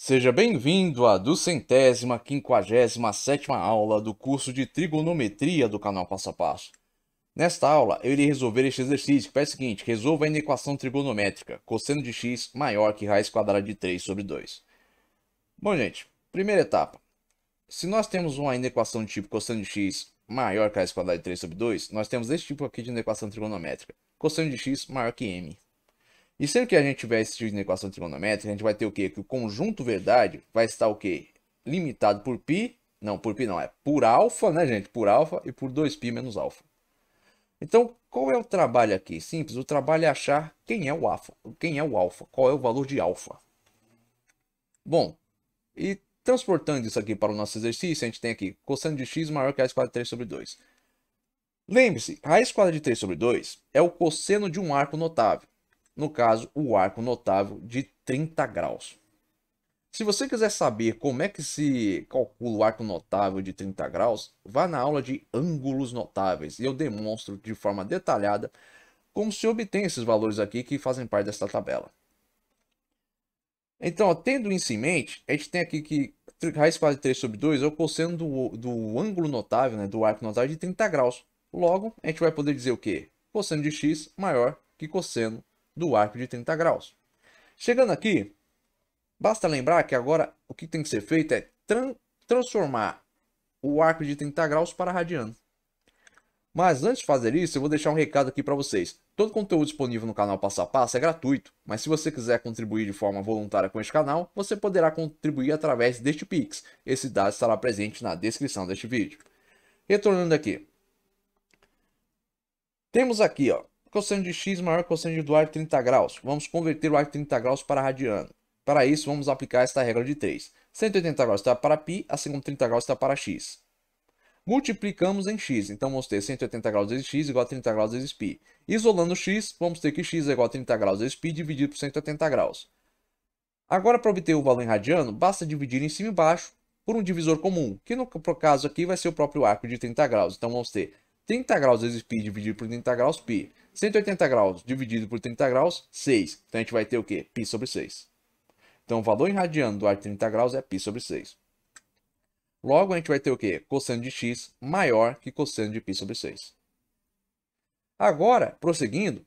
Seja bem-vindo à duzentésima quinquagésima sétima aula do curso de Trigonometria do canal Passo a Passo. Nesta aula, eu irei resolver este exercício que faz é o seguinte, resolva a inequação trigonométrica, cosseno de x maior que raiz quadrada de 3 sobre 2. Bom, gente, primeira etapa. Se nós temos uma inequação de tipo cosseno de x maior que raiz quadrada de 3 sobre 2, nós temos esse tipo aqui de inequação trigonométrica, cosseno de x maior que m. E sendo que a gente tiver esse tipo de equação trigonométrica, a gente vai ter o quê? Que o conjunto verdade vai estar o quê? Limitado por π, não, por π não, é por alfa, né, gente? Por alfa e por 2π menos alfa. Então, qual é o trabalho aqui? Simples, o trabalho é achar quem é o alfa, quem é o alfa, qual é o valor de alfa. Bom, e transportando isso aqui para o nosso exercício, a gente tem aqui cosseno de x maior que raiz quadrada de 3 sobre 2. Lembre-se, raiz quadrada de 3 sobre 2 é o cosseno de um arco notável no caso o arco notável de 30 graus. Se você quiser saber como é que se calcula o arco notável de 30 graus, vá na aula de ângulos notáveis e eu demonstro de forma detalhada como se obtém esses valores aqui que fazem parte desta tabela. Então, ó, tendo isso em mente, a gente tem aqui que raiz quadrada de 3 sobre 2 é o cosseno do, do ângulo notável, né, do arco notável de 30 graus. Logo, a gente vai poder dizer o quê? Cosseno de x maior que cosseno do arco de 30 graus. Chegando aqui, basta lembrar que agora o que tem que ser feito é tran transformar o arco de 30 graus para radiano. Mas antes de fazer isso, eu vou deixar um recado aqui para vocês. Todo conteúdo disponível no canal Passo a Passo é gratuito, mas se você quiser contribuir de forma voluntária com este canal, você poderá contribuir através deste Pix. Esse dado estará presente na descrição deste vídeo. Retornando aqui. Temos aqui, ó, Cosseno de x é maior que cosseno do ar 30 graus. Vamos converter o ar 30 graus para radiano. Para isso, vamos aplicar esta regra de 3. 180 graus está para π, assim como 30 graus está para x. Multiplicamos em x, então vamos ter 180 graus vezes x igual a 30 graus vezes π. Isolando x, vamos ter que x é igual a 30 graus vezes π dividido por 180 graus. Agora, para obter o valor em radiano, basta dividir em cima e embaixo por um divisor comum, que no caso aqui vai ser o próprio arco de 30 graus. Então vamos ter 30 graus vezes π dividido por 30 graus π. 180 graus dividido por 30 graus, 6. Então a gente vai ter o quê? Π sobre 6. Então o valor em radiano do ar de 30 graus é π sobre 6. Logo, a gente vai ter o quê? Cosseno de x maior que cosseno de π sobre 6. Agora, prosseguindo,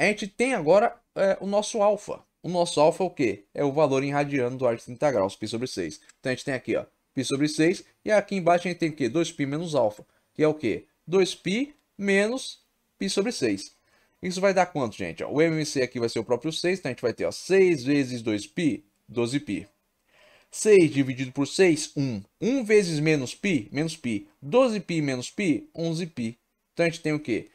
a gente tem agora é, o nosso alfa. O nosso alfa é o quê? É o valor em radiano do ar de 30 graus, π sobre 6. Então a gente tem aqui, ó, π sobre 6. E aqui embaixo a gente tem o quê? 2π menos alfa, que é o quê? 2π menos pi sobre 6. Isso vai dar quanto, gente? O MMC aqui vai ser o próprio 6, então a gente vai ter ó, 6 vezes 2π, 12π. 6 dividido por 6, 1. 1 vezes menos π, menos π. 12π menos π, 11π. Então a gente tem o quê?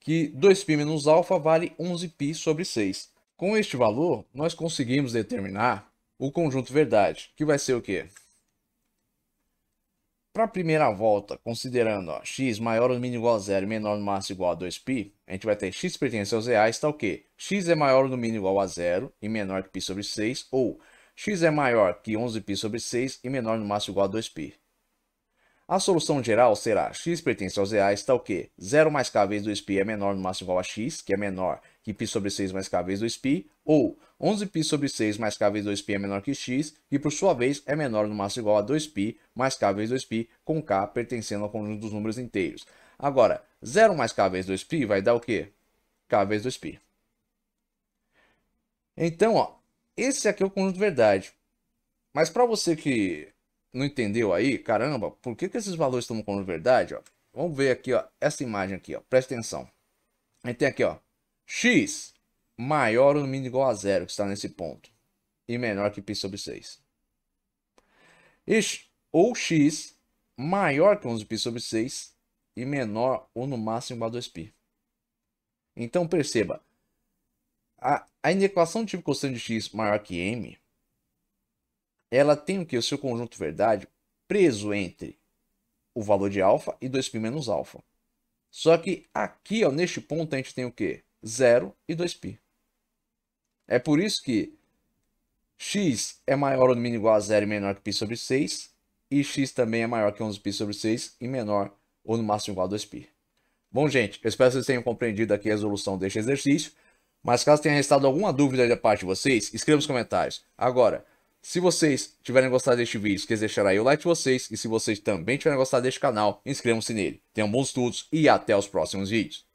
Que 2π menos alfa vale 11π sobre 6. Com este valor, nós conseguimos determinar o conjunto verdade, que vai ser o quê? Para a primeira volta, considerando ó, x maior ou mínimo igual a zero e menor no máximo igual a 2π, a gente vai ter x pertence aos reais, está o quê? x é maior ou mínimo igual a zero e menor que π sobre 6, ou x é maior que 11π sobre 6 e menor no máximo igual a 2π. A solução geral será x pertence aos reais o quê? 0 mais k vezes 2π é menor no máximo igual a x, que é menor que π sobre 6 mais k vezes 2π, ou 11π sobre 6 mais k vezes 2π é menor que x, que por sua vez é menor no máximo igual a 2π mais k vezes 2π, com k pertencendo ao conjunto dos números inteiros. Agora, 0 mais k vezes 2π vai dar o quê? k vezes 2π. Então, ó, esse aqui é o conjunto de verdade. Mas para você que não entendeu aí, caramba, por que, que esses valores estão como verdade? Ó? Vamos ver aqui, ó, essa imagem aqui, ó, presta atenção. A gente tem aqui, ó, x maior ou mínimo igual a zero, que está nesse ponto, e menor que π sobre 6. ou x maior que 11π sobre 6 e menor ou no máximo igual a 2π. Então perceba, a, a inequação tipo cosseno de x maior que m ela tem o que? O seu conjunto verdade preso entre o valor de alfa e 2π menos alfa. Só que aqui, ó, neste ponto, a gente tem o quê? 0 e 2π. É por isso que x é maior ou mínimo igual a 0 e menor que π sobre 6, e x também é maior que 11π sobre 6 e menor ou no máximo igual a 2π. Bom, gente, eu espero que vocês tenham compreendido aqui a resolução deste exercício, mas caso tenha restado alguma dúvida da parte de vocês, escreva nos comentários. Agora, se vocês tiverem gostado deste vídeo, quis deixar aí o like de vocês. E se vocês também tiverem gostado deste canal, inscrevam-se nele. Tenham bons estudos e até os próximos vídeos.